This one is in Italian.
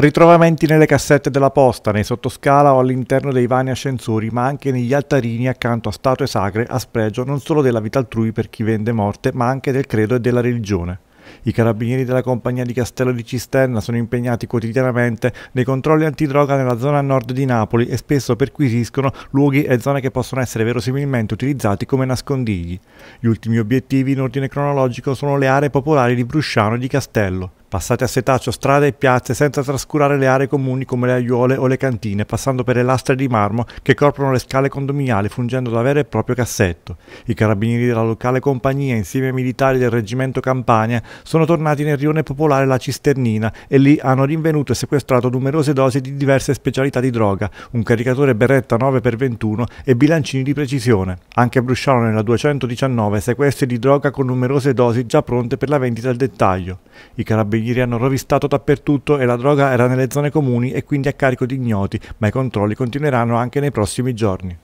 Ritrovamenti nelle cassette della posta, nei sottoscala o all'interno dei vani ascensori, ma anche negli altarini accanto a statue sacre a spregio non solo della vita altrui per chi vende morte, ma anche del credo e della religione. I carabinieri della compagnia di Castello di Cisterna sono impegnati quotidianamente nei controlli antidroga nella zona nord di Napoli e spesso perquisiscono luoghi e zone che possono essere verosimilmente utilizzati come nascondigli. Gli ultimi obiettivi in ordine cronologico sono le aree popolari di Brusciano e di Castello. Passate a setaccio strade e piazze senza trascurare le aree comuni come le aiuole o le cantine, passando per le lastre di marmo che coprono le scale condominiali fungendo da vero e proprio cassetto. I carabinieri della locale compagnia insieme ai militari del reggimento Campania sono tornati nel rione popolare La Cisternina e lì hanno rinvenuto e sequestrato numerose dosi di diverse specialità di droga, un caricatore Beretta 9x21 e bilancini di precisione. Anche a Brusciano nella 219 sequestri di droga con numerose dosi già pronte per la vendita al dettaglio. I carabinieri hanno rovistato dappertutto e la droga era nelle zone comuni e quindi a carico di ignoti, ma i controlli continueranno anche nei prossimi giorni.